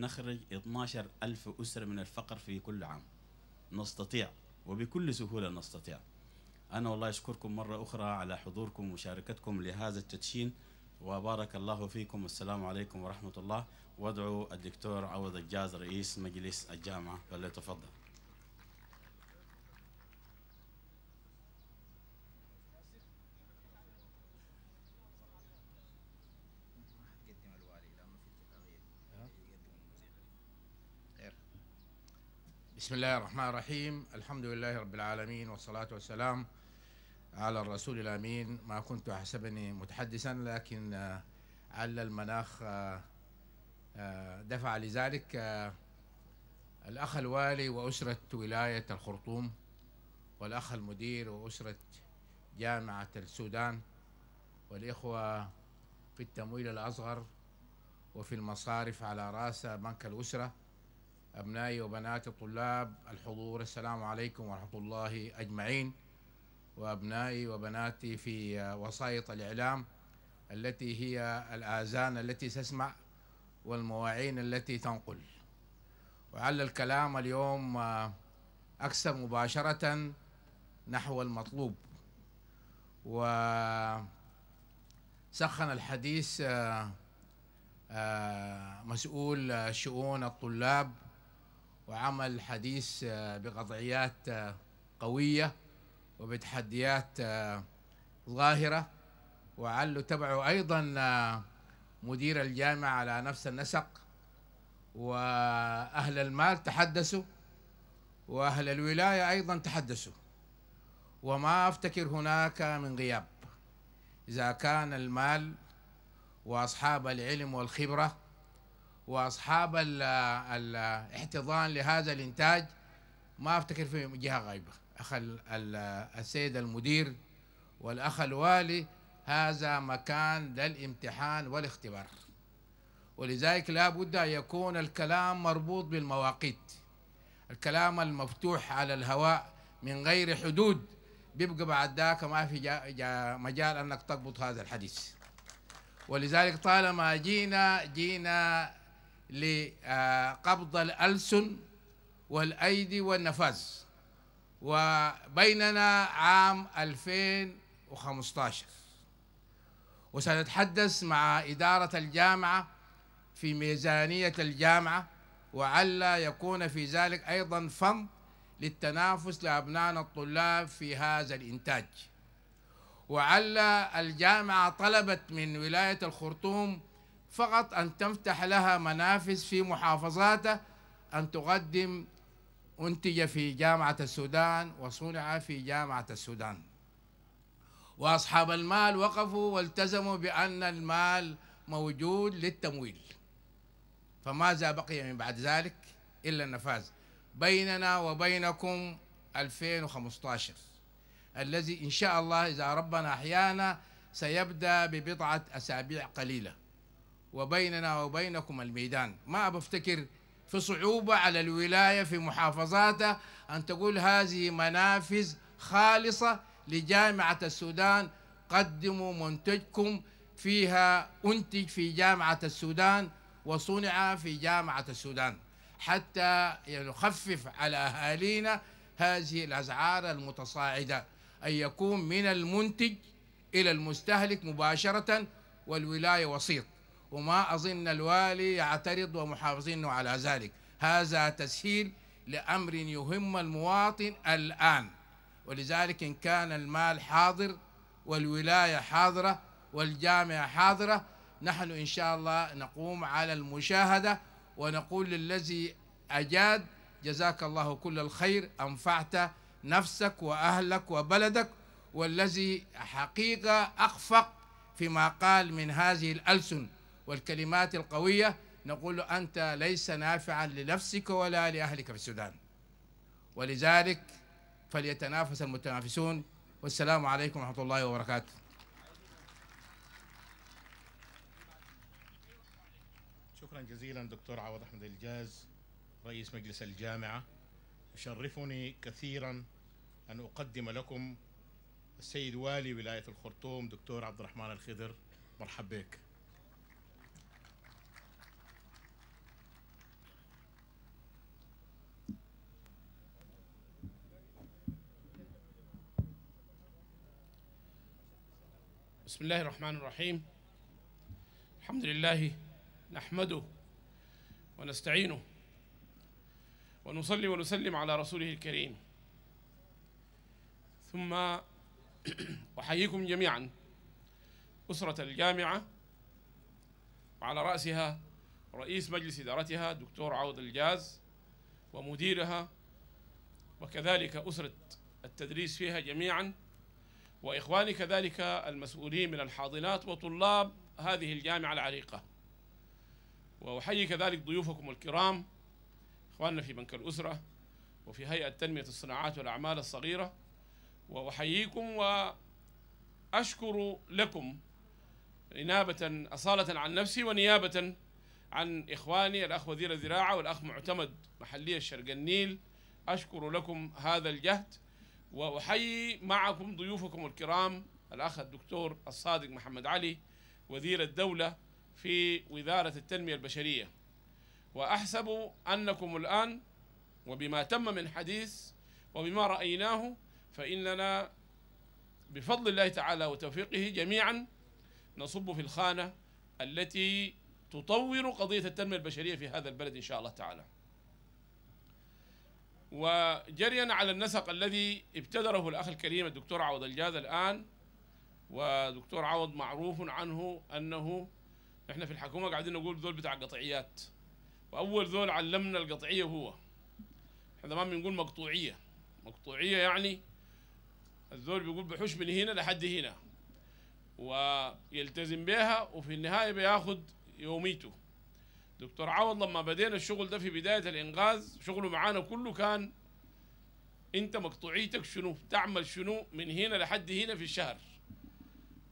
نخرج 12 ألف أسرة من الفقر في كل عام نستطيع وبكل سهولة نستطيع أنا والله أشكركم مرة أخرى على حضوركم ومشاركتكم لهذا التدشين وبارك الله فيكم والسلام عليكم ورحمة الله وادعو الدكتور عوض الجاز رئيس مجلس الجامعة فليتفضل بسم الله الرحمن الرحيم الحمد لله رب العالمين والصلاة والسلام على الرسول الأمين ما كنت أحسبني متحدثا لكن آه، على المناخ آه، آه، دفع لذلك الأخ الوالي وأسرة ولاية الخرطوم والأخ المدير وأسرة جامعة السودان والإخوة في التمويل الأصغر وفي المصارف على رأس بنك الأسرة أبنائي وبناتي الطلاب الحضور السلام عليكم ورحمة الله أجمعين وأبنائي وبناتي في وسائط الإعلام التي هي الآذان التي تسمع والمواعين التي تنقل وعلى الكلام اليوم آه، أكثر مباشرة نحو المطلوب وسخن الحديث آه، آه، مسؤول شؤون الطلاب وعمل حديث آه، بقطعيات آه، قوية وبتحديات آه، ظاهرة وعله تبعه أيضا مدير الجامعة على نفس النسق وأهل المال تحدثوا وأهل الولاية أيضا تحدثوا وما أفتكر هناك من غياب إذا كان المال وأصحاب العلم والخبرة واصحاب الـ الـ الاحتضان لهذا الانتاج ما افتكر في جهه غايبه اخ السيد المدير والاخ الوالي هذا مكان للامتحان والاختبار ولذلك لا بد ان يكون الكلام مربوط بالمواقيت الكلام المفتوح على الهواء من غير حدود بيبقى بعد ذاك ما في جا جا مجال انك تضبط هذا الحديث ولذلك طالما جينا جينا لقبض الألسن والأيدي والنفاذ وبيننا عام 2015 وسنتحدث مع إدارة الجامعة في ميزانية الجامعة وعلى يكون في ذلك أيضا فن للتنافس لأبنائنا الطلاب في هذا الإنتاج وعلى الجامعة طلبت من ولاية الخرطوم فقط أن تفتح لها منافذ في محافظاته أن تقدم أنتج في جامعة السودان وصنع في جامعة السودان وأصحاب المال وقفوا والتزموا بأن المال موجود للتمويل فماذا بقي من بعد ذلك إلا النفاذ بيننا وبينكم 2015 الذي إن شاء الله إذا ربنا أحيانا سيبدأ ببضعة أسابيع قليلة وبيننا وبينكم الميدان ما بفتكر في صعوبة على الولاية في محافظاتها أن تقول هذه منافذ خالصة لجامعة السودان قدموا منتجكم فيها أنتج في جامعة السودان وصنع في جامعة السودان حتى يخفف على أهالينا هذه الأسعار المتصاعدة أن يكون من المنتج إلى المستهلك مباشرة والولاية وسيط وما أظن الوالي يعترض ومحافظين على ذلك هذا تسهيل لأمر يهم المواطن الآن ولذلك إن كان المال حاضر والولاية حاضرة والجامعة حاضرة نحن إن شاء الله نقوم على المشاهدة ونقول للذي أجاد جزاك الله كل الخير أنفعت نفسك وأهلك وبلدك والذي حقيقة أخفق فيما قال من هذه الألسن والكلمات القوية نقول أنت ليس نافعا لنفسك ولا لأهلك في السودان ولذلك فليتنافس المتنافسون والسلام عليكم ورحمة الله وبركاته شكرا جزيلا دكتور عوض أحمد الجاز رئيس مجلس الجامعة يشرفني كثيرا أن أقدم لكم السيد والي ولاية الخرطوم دكتور عبد الرحمن الخضر مرحبا بك بسم الله الرحمن الرحيم الحمد لله نحمده ونستعينه ونصلي ونسلم على رسوله الكريم ثم أحييكم جميعا أسرة الجامعة وعلى رأسها رئيس مجلس إدارتها دكتور عوض الجاز ومديرها وكذلك أسرة التدريس فيها جميعاً وإخواني كذلك المسؤولين من الحاضنات وطلاب هذه الجامعة العريقة وأحيي كذلك ضيوفكم الكرام إخواننا في بنك الأسرة وفي هيئة تنمية الصناعات والأعمال الصغيرة وأحييكم وأشكر لكم إنابة أصالة عن نفسي ونيابة عن إخواني الأخ وزير الزراعة والأخ معتمد محلية الشرق النيل أشكر لكم هذا الجهد وأحيي معكم ضيوفكم الكرام الأخ الدكتور الصادق محمد علي وزير الدولة في وزارة التنمية البشرية وأحسب أنكم الآن وبما تم من حديث وبما رأيناه فإننا بفضل الله تعالى وتوفيقه جميعا نصب في الخانة التي تطور قضية التنمية البشرية في هذا البلد إن شاء الله تعالى وجريا على النسق الذي ابتدره الأخ الكريم الدكتور عوض الجاز الآن ودكتور عوض معروف عنه أنه احنا في الحكومة قاعدين نقول ذول بتاع قطعيات وأول ذول علمنا القطعية هو احنا ما بنقول مقطوعية مقطوعية يعني الذول بيقول بحش من هنا لحد هنا ويلتزم بها وفي النهاية بياخذ يوميته دكتور عوض لما بدينا الشغل ده في بداية الإنغاز شغله معانا كله كان أنت مقطوعيتك شنو تعمل شنو من هنا لحد هنا في الشهر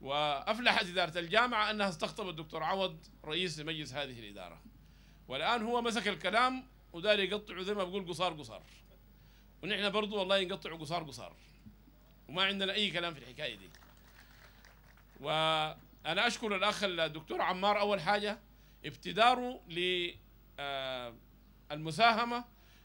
وأفلحت إدارة الجامعة أنها استقطبت الدكتور عوض رئيس لمجلس هذه الإدارة والآن هو مسك الكلام وداري يقطعه زي ما بقول قصار قصار ونحن برضو والله نقطع قصار قصار وما عندنا أي كلام في الحكاية دي وأنا أشكر الأخ الدكتور عمار أول حاجة ابتداره للمساهمة آه،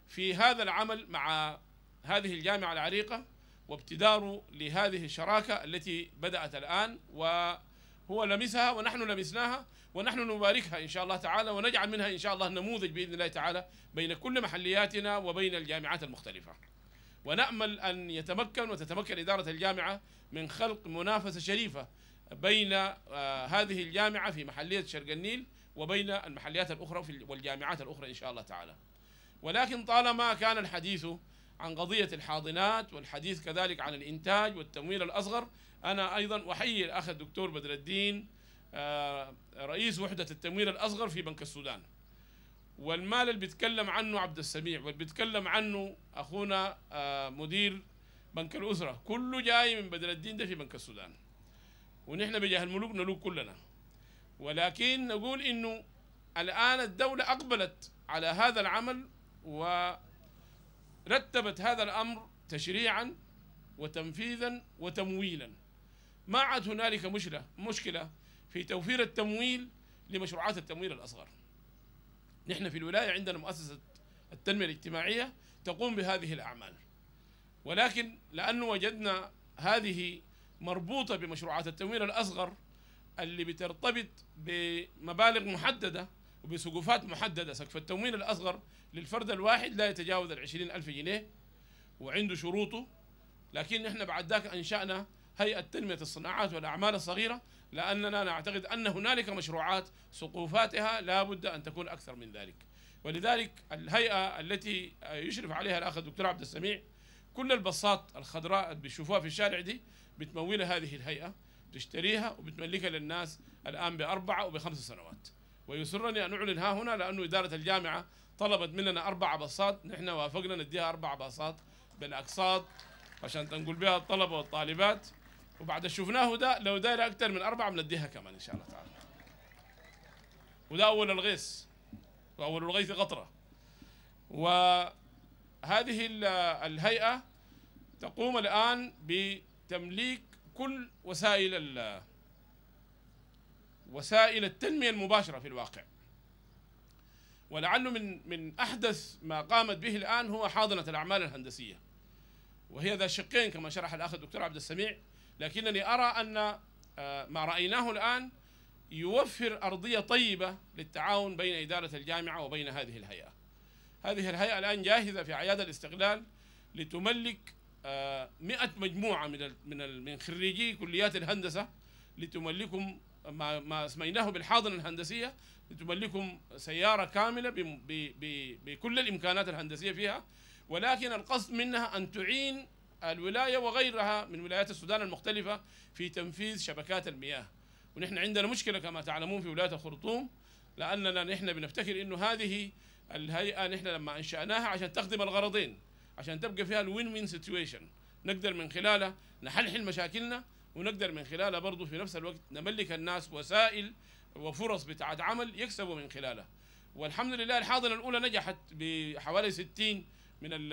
في هذا العمل مع هذه الجامعة العريقة وابتداره لهذه الشراكة التي بدأت الآن وهو لمسها ونحن لمسناها ونحن نباركها إن شاء الله تعالى ونجعل منها إن شاء الله نموذج بإذن الله تعالى بين كل محلياتنا وبين الجامعات المختلفة ونأمل أن يتمكن وتتمكن إدارة الجامعة من خلق منافسة شريفة بين آه، هذه الجامعة في محلية شرق النيل وبين المحليات الأخرى والجامعات الأخرى إن شاء الله تعالى ولكن طالما كان الحديث عن قضية الحاضنات والحديث كذلك عن الإنتاج والتمويل الأصغر أنا أيضا أحيي الأخ الدكتور بدر الدين آه، رئيس وحدة التمويل الأصغر في بنك السودان والمال اللي بيتكلم عنه عبد السميع واللي بيتكلم عنه أخونا آه، مدير بنك الأسرة كله جاي من بدر الدين ده في بنك السودان ونحن بجاه الملوك نلوك كلنا ولكن نقول انه الان الدوله اقبلت على هذا العمل ورتبت هذا الامر تشريعا وتنفيذا وتمويلا ما عاد هنالك مشكله مشكله في توفير التمويل لمشروعات التمويل الاصغر نحن في الولايه عندنا مؤسسه التنميه الاجتماعيه تقوم بهذه الاعمال ولكن لانه وجدنا هذه مربوطة بمشروعات التمويل الأصغر اللي بترتبط بمبالغ محددة وبسقوفات محددة سقف التموين الأصغر للفرد الواحد لا يتجاوز العشرين ألف جنيه وعنده شروطه لكن احنا بعد ذاك أنشأنا هيئة تنمية الصناعات والأعمال الصغيرة لأننا نعتقد أن هنالك مشروعات سقوفاتها لا بد أن تكون أكثر من ذلك ولذلك الهيئة التي يشرف عليها الأخ الدكتور عبد السميع كل البصات الخضراء اللي بيشوفوها في الشارع دي بتمولها هذه الهيئة بتشتريها وبتملكها للناس الآن بأربعة وبخمس سنوات ويسرني أن أعلن ها هنا لأنه إدارة الجامعة طلبت مننا أربع باصات نحن وافقنا نديها أربع باصات بالأقساط عشان تنقل بها الطلبة والطالبات وبعد شفناه ده لو داير أكثر من أربعة بنديها كمان إن شاء الله تعالى وده أول الغيث وأول الغيث قطرة وهذه الهيئة تقوم الآن بتمليك كل وسائل وسائل التنمية المباشرة في الواقع ولعله من من أحدث ما قامت به الآن هو حاضنة الأعمال الهندسية وهي ذا شقين كما شرح الأخ الدكتور عبد السميع لكنني أرى أن آه، ما رأيناه الآن يوفر أرضية طيبة للتعاون بين إدارة الجامعة وبين هذه الهيئة هذه الهيئة الآن جاهزة في عيادة الاستقلال لتملك 100 آه، مجموعه من من من خريجي كليات الهندسه لتملكم ما ما سميناه بالحاضنه الهندسيه لتملكم سياره كامله بكل الامكانات الهندسيه فيها ولكن القصد منها ان تعين الولايه وغيرها من ولايات السودان المختلفه في تنفيذ شبكات المياه ونحن عندنا مشكله كما تعلمون في ولايه الخرطوم لاننا نحن بنفتكر انه هذه الهيئه نحن لما انشاناها عشان تخدم الغرضين عشان تبقى فيها الوين وين سيتويشن نقدر من خلالها نحلحل مشاكلنا ونقدر من خلالها برضه في نفس الوقت نملك الناس وسائل وفرص بتاعت عمل يكسبوا من خلالها والحمد لله الحاضنة الأولى نجحت بحوالي 60 من من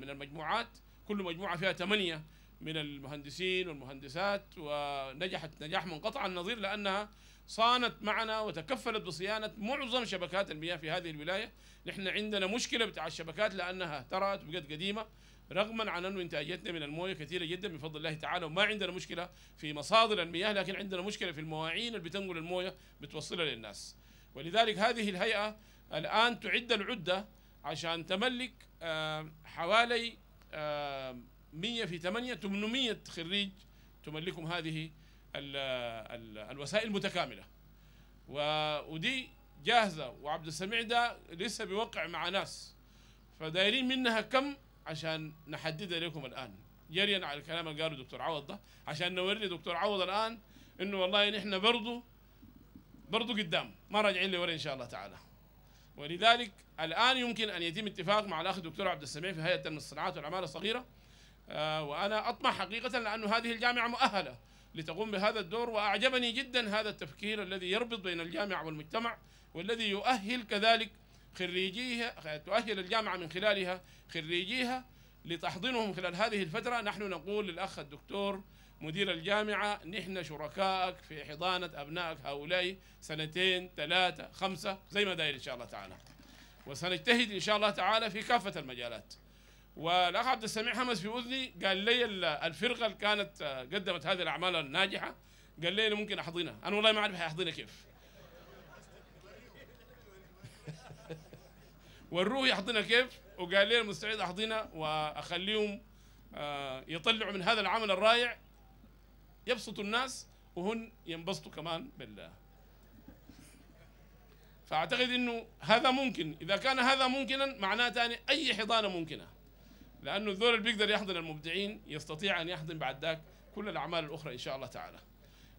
من المجموعات كل مجموعة فيها ثمانية من المهندسين والمهندسات ونجحت نجاح منقطع النظير لأنها صانت معنا وتكفلت بصيانة معظم شبكات المياه في هذه الولاية نحن عندنا مشكله بتاع الشبكات لانها ترات وبقت قديمه رغما عن انه انتاجيتنا من المويه كثيره جدا بفضل الله تعالى وما عندنا مشكله في مصادر المياه لكن عندنا مشكله في المواعين اللي بتنقل المويه بتوصلها للناس ولذلك هذه الهيئه الان تعد العده عشان تملك آه، حوالي 100 آه، في 8 800 خريج تملكهم هذه آه، الوسائل المتكامله ودي جاهزه وعبد السميع ده لسه بيوقع مع ناس فدايرين منها كم عشان نحددها لكم الان جريا على الكلام اللي قاله دكتور عوض ده عشان نوري دكتور عوض الان انه والله نحن برضه برضه قدام ما راجعين لورا ان شاء الله تعالى ولذلك الان يمكن ان يتم اتفاق مع الاخ الدكتور عبد السميع في هيئه الصناعات والاعمال الصغيره آه، وانا اطمح حقيقه لانه هذه الجامعه مؤهله لتقوم بهذا الدور واعجبني جدا هذا التفكير الذي يربط بين الجامعه والمجتمع والذي يؤهل كذلك خريجيها تؤهل الجامعة من خلالها خريجيها لتحضنهم خلال هذه الفترة نحن نقول للأخ الدكتور مدير الجامعة نحن شركائك في حضانة أبنائك هؤلاء سنتين ثلاثة خمسة زي ما داير إن شاء الله تعالى وسنجتهد إن شاء الله تعالى في كافة المجالات والأخ عبد السميع حمس في أذني قال لي الفرقة اللي كانت آه، قدمت هذه الأعمال الناجحة قال لي أنا ممكن أحضنها أنا والله ما أعرف أحضنها كيف والروح يحضنها كيف وقال لي المستعد احضنها واخليهم آه، يطلعوا من هذا العمل الرائع يبسطوا الناس وهن ينبسطوا كمان بالله فاعتقد انه هذا ممكن اذا كان هذا ممكنا معناه ثاني اي حضانه ممكنه لانه الذول اللي بيقدر يحضن المبدعين يستطيع ان يحضن بعد ذاك كل الاعمال الاخرى ان شاء الله تعالى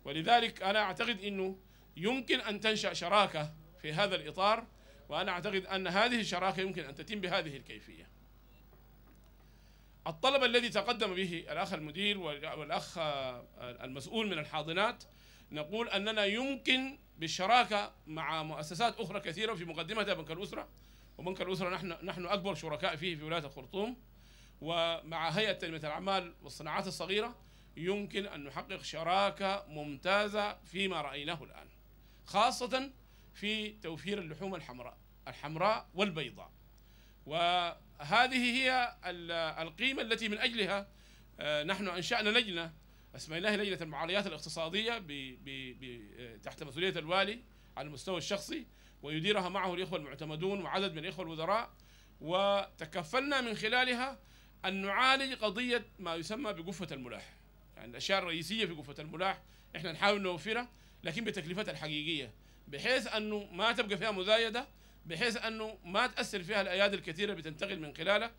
ولذلك انا اعتقد انه يمكن ان تنشا شراكه في هذا الاطار وأنا أعتقد أن هذه الشراكة يمكن أن تتم بهذه الكيفية الطلب الذي تقدم به الأخ المدير والأخ آه، المسؤول من الحاضنات نقول أننا يمكن بالشراكة مع مؤسسات أخرى كثيرة في مقدمتها بنك الأسرة وبنك الأسرة نحن, نحن أكبر شركاء فيه في ولاية الخرطوم ومع هيئة تنمية الأعمال والصناعات الصغيرة يمكن أن نحقق شراكة ممتازة فيما رأيناه الآن خاصة في توفير اللحوم الحمراء الحمراء والبيضاء وهذه هي القيمة التي من أجلها آه، نحن أنشأنا لجنة اسميناها لجنة المعاليات الاقتصادية ب ب تحت مسؤولية الوالي على المستوى الشخصي ويديرها معه الإخوة المعتمدون وعدد من الإخوة الوزراء وتكفلنا من خلالها أن نعالج قضية ما يسمى بقفة الملاح يعني الأشياء الرئيسية في قفة الملاح إحنا نحاول نوفرها لكن بتكلفتها الحقيقية بحيث أنه ما تبقى فيها مزايدة بحيث أنه ما تأثر فيها الأيادي الكثيرة بتنتقل من خلاله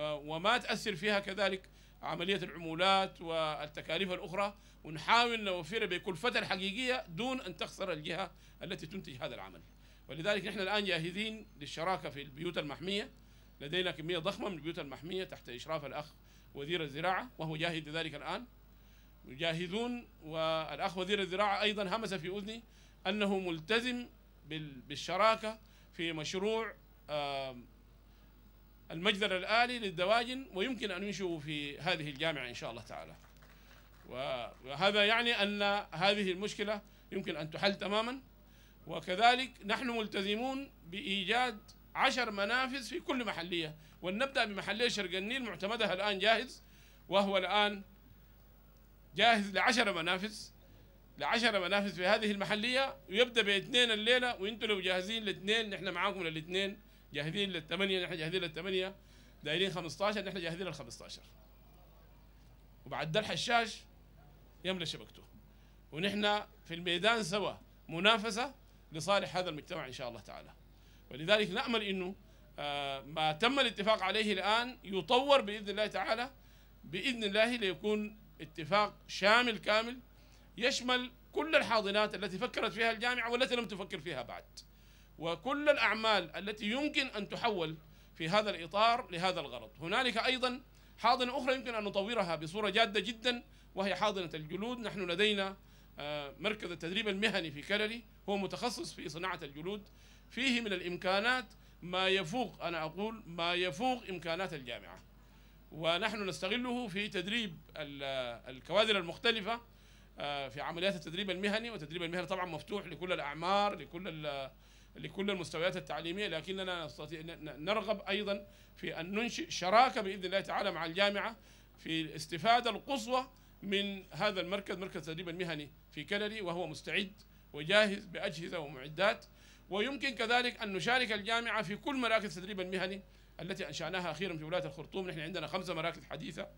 وما تأثر فيها كذلك عملية العمولات والتكاليف الأخرى ونحاول نوفرها بكلفتها الحقيقية دون أن تخسر الجهة التي تنتج هذا العمل ولذلك نحن الآن جاهزين للشراكة في البيوت المحمية لدينا كمية ضخمة من البيوت المحمية تحت إشراف الأخ وزير الزراعة وهو جاهز لذلك الآن جاهزون والأخ وزير الزراعة أيضا همس في أذني انه ملتزم بالشراكه في مشروع المجزر الآلي للدواجن ويمكن أن ينشئوا في هذه الجامعة إن شاء الله تعالى وهذا يعني أن هذه المشكلة يمكن أن تحل تماما وكذلك نحن ملتزمون بإيجاد عشر منافذ في كل محلية ولنبدأ بمحلية شرق النيل معتمدها الآن جاهز وهو الآن جاهز لعشر منافذ لعشرة منافس في هذه المحلية ويبدأ باثنين الليلة وانتم لو جاهزين لاثنين نحن معاكم للاثنين جاهزين للثمانية نحن جاهزين للثمانية دايرين 15 نحن جاهزين لل 15 وبعد ده الحشاش يملى شبكته ونحن في الميدان سوا منافسة لصالح هذا المجتمع إن شاء الله تعالى ولذلك نأمل أنه آه، ما تم الاتفاق عليه الآن يطور بإذن الله تعالى بإذن الله ليكون اتفاق شامل كامل يشمل كل الحاضنات التي فكرت فيها الجامعة والتي لم تفكر فيها بعد وكل الأعمال التي يمكن أن تحول في هذا الإطار لهذا الغرض هنالك أيضا حاضنة أخرى يمكن أن نطورها بصورة جادة جدا وهي حاضنة الجلود نحن لدينا آه، مركز التدريب المهني في كللي هو متخصص في صناعة الجلود فيه من الإمكانات ما يفوق أنا أقول ما يفوق إمكانات الجامعة ونحن نستغله في تدريب الكوادر المختلفة آه، في عمليات التدريب المهني والتدريب المهني طبعا مفتوح لكل الاعمار لكل لكل المستويات التعليميه لكننا نستطيع نرغب ايضا في ان ننشئ شراكه باذن الله تعالى مع الجامعه في الاستفاده القصوى من هذا المركز مركز التدريب المهني في كندي وهو مستعد وجاهز باجهزه ومعدات ويمكن كذلك ان نشارك الجامعه في كل مراكز التدريب المهني التي انشاناها اخيرا في ولايه الخرطوم نحن عندنا خمسه مراكز حديثه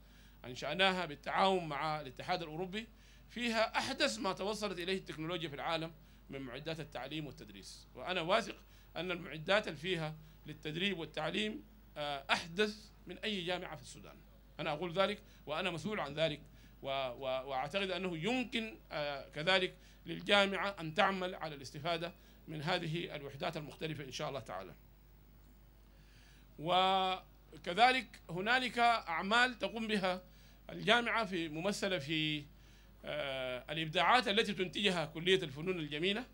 انشاناها بالتعاون مع الاتحاد الاوروبي فيها أحدث ما توصلت إليه التكنولوجيا في العالم من معدات التعليم والتدريس وأنا واثق أن المعدات اللي فيها للتدريب والتعليم آه، أحدث من أي جامعة في السودان أنا أقول ذلك وأنا مسؤول عن ذلك وأعتقد أنه يمكن آه، كذلك للجامعة أن تعمل على الاستفادة من هذه الوحدات المختلفة إن شاء الله تعالى وكذلك هنالك أعمال تقوم بها الجامعة في ممثلة في آه، الإبداعات التي تنتجها كلية الفنون الجميلة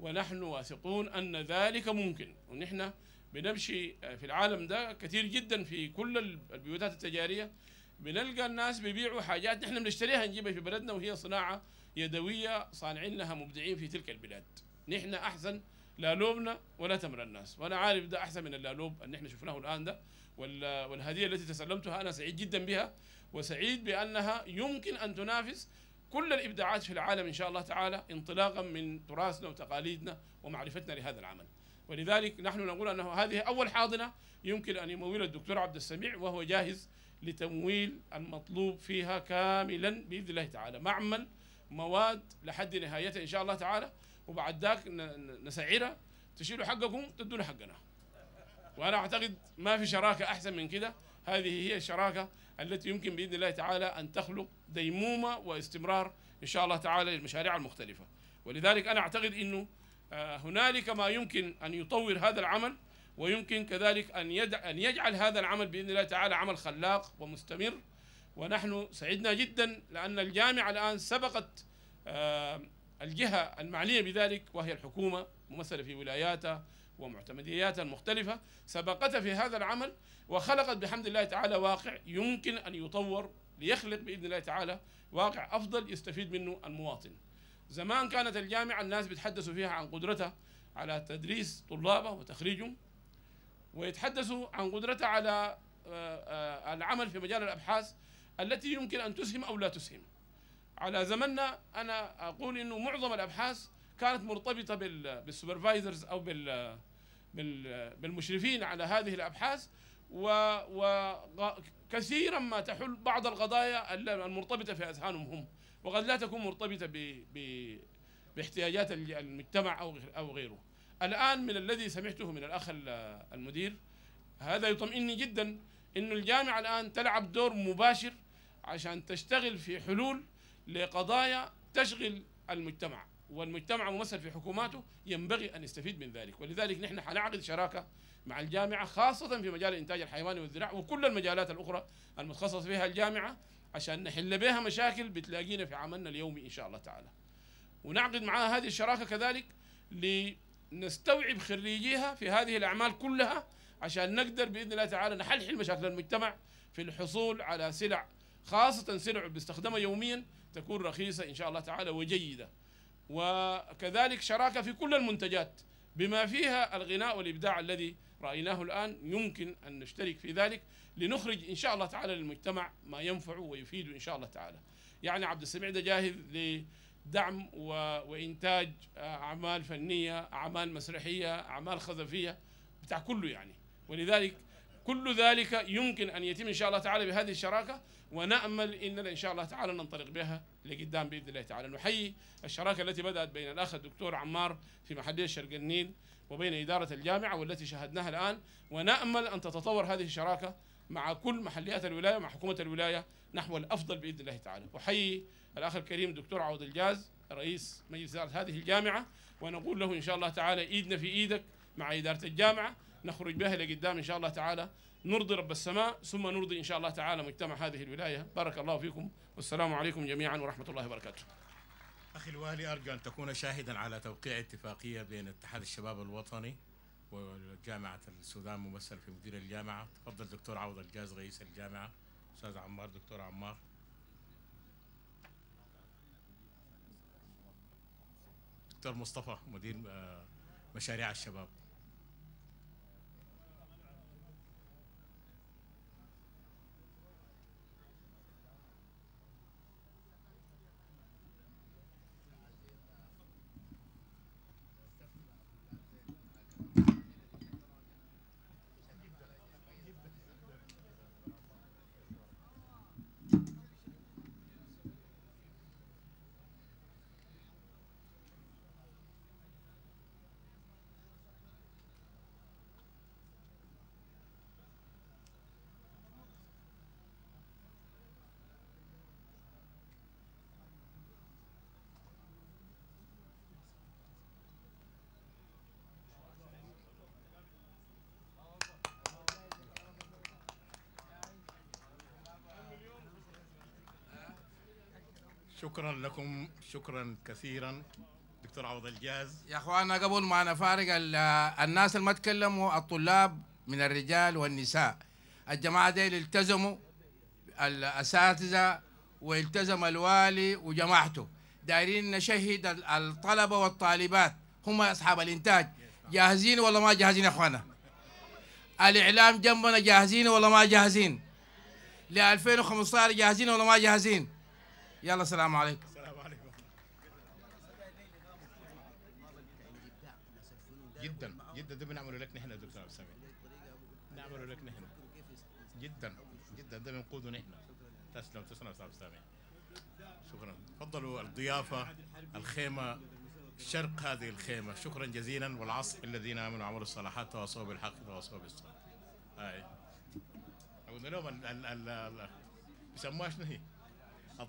ونحن واثقون أن ذلك ممكن ونحن بنمشي آه، في العالم ده كثير جدا في كل البيوتات التجارية بنلقى الناس بيبيعوا حاجات نحن بنشتريها نجيبها في بلدنا وهي صناعة يدوية صانعين لها مبدعين في تلك البلاد نحن أحسن لا لوبنا ولا تمر الناس وأنا عارف ده أحسن من اللالوب اللي نحن شفناه الآن ده والهدية التي تسلمتها أنا سعيد جدا بها وسعيد بأنها يمكن أن تنافس كل الابداعات في العالم ان شاء الله تعالى انطلاقا من تراثنا وتقاليدنا ومعرفتنا لهذا العمل. ولذلك نحن نقول انه هذه اول حاضنه يمكن ان يمولها الدكتور عبد السميع وهو جاهز لتمويل المطلوب فيها كاملا باذن الله تعالى معمل مواد لحد نهايتها ان شاء الله تعالى وبعد ذاك نسعرها تشيلوا حقكم تدونا حقنا. وانا اعتقد ما في شراكه احسن من كده هذه هي الشراكة التي يمكن بإذن الله تعالى أن تخلق ديمومة واستمرار إن شاء الله تعالى للمشاريع المختلفة ولذلك أنا أعتقد أنه آه، هنالك ما يمكن أن يطور هذا العمل ويمكن كذلك أن, يدع أن يجعل هذا العمل بإذن الله تعالى عمل خلاق ومستمر ونحن سعدنا جدا لأن الجامعة الآن سبقت آه، الجهة المعنية بذلك وهي الحكومة ممثلة في ولاياتها ومعتمديات مختلفة سبقت في هذا العمل وخلقت بحمد الله تعالى واقع يمكن أن يطور ليخلق بإذن الله تعالى واقع أفضل يستفيد منه المواطن زمان كانت الجامعة الناس بيتحدثوا فيها عن قدرتها على تدريس طلابه وتخريجهم ويتحدثوا عن قدرتها على آه، آه، العمل في مجال الأبحاث التي يمكن أن تسهم أو لا تسهم على زمننا أنا أقول أنه معظم الأبحاث كانت مرتبطه بالسوبرفايزرز او بال بالمشرفين على هذه الابحاث وكثيرا ما تحل بعض القضايا المرتبطه في اذهانهم هم وقد لا تكون مرتبطه باحتياجات المجتمع او او غيره. الان من الذي سمعته من الاخ المدير هذا يطمئني جدا انه الجامعه الان تلعب دور مباشر عشان تشتغل في حلول لقضايا تشغل المجتمع والمجتمع ممثل في حكوماته ينبغي أن يستفيد من ذلك ولذلك نحن حنعقد شراكة مع الجامعة خاصة في مجال الإنتاج الحيواني والزراع وكل المجالات الأخرى المتخصص فيها الجامعة عشان نحل بها مشاكل بتلاقينا في عملنا اليومي إن شاء الله تعالى ونعقد معها هذه الشراكة كذلك لنستوعب خريجيها في هذه الأعمال كلها عشان نقدر بإذن الله تعالى نحلحل مشاكل المجتمع في الحصول على سلع خاصة سلع بنستخدمها يوميا تكون رخيصة إن شاء الله تعالى وجيدة وكذلك شراكة في كل المنتجات بما فيها الغناء والإبداع الذي رأيناه الآن يمكن أن نشترك في ذلك لنخرج إن شاء الله تعالى للمجتمع ما ينفعه ويفيده إن شاء الله تعالى يعني عبد السميع ده جاهز لدعم و... وإنتاج آه، أعمال فنية أعمال مسرحية أعمال خزفية بتاع كله يعني ولذلك كل ذلك يمكن أن يتم إن شاء الله تعالى بهذه الشراكة ونأمل إننا إن شاء الله تعالى ننطلق بها لقدام بإذن الله تعالى نحيي الشراكة التي بدأت بين الأخ الدكتور عمار في محلية شرق النيل وبين إدارة الجامعة والتي شاهدناها الآن ونأمل أن تتطور هذه الشراكة مع كل محليات الولاية مع حكومة الولاية نحو الأفضل بإذن الله تعالى أحيي الأخ الكريم الدكتور عوض الجاز رئيس مجلس إدارة هذه الجامعة ونقول له إن شاء الله تعالى إيدنا في إيدك مع إدارة الجامعة نخرج بها لقدام إن شاء الله تعالى نرضي رب السماء ثم نرضي إن شاء الله تعالى مجتمع هذه الولاية بارك الله فيكم والسلام عليكم جميعا ورحمة الله وبركاته أخي الوالي أرجو أن تكون شاهدا على توقيع اتفاقية بين اتحاد الشباب الوطني وجامعة السودان ممثل في مدير الجامعة تفضل دكتور عوض الجاز رئيس الجامعة أستاذ عمار دكتور عمار دكتور مصطفى مدير آه، مشاريع الشباب شكرا لكم شكرا كثيرا دكتور عوض الجاز يا اخوانا قبل ما نفارق الناس اللي ما تكلموا الطلاب من الرجال والنساء الجماعه دي التزموا الاساتذه والتزم الوالي وجماعته دايرين نشهد الطلبه والطالبات هم اصحاب الانتاج جاهزين ولا ما جاهزين يا اخوانا الاعلام جنبنا جاهزين ولا ما جاهزين ل 2015 جاهزين ولا ما جاهزين يلا السلام عليكم السلام عليكم جدا جدا ده بنعمله لك نحن يا دكتور عبد السميع نعمله لك نحن جدا جدا ده بنقوده نحن تسلم تسلم استاذ سامي شكرا تفضلوا الضيافه الخيمه شرق هذه الخيمه شكرا جزيلا والعصر الذين امنوا وعملوا الصالحات تواصوا بالحق تواصوا بالصبر هاي قلنا لهم بيسموها شنو هي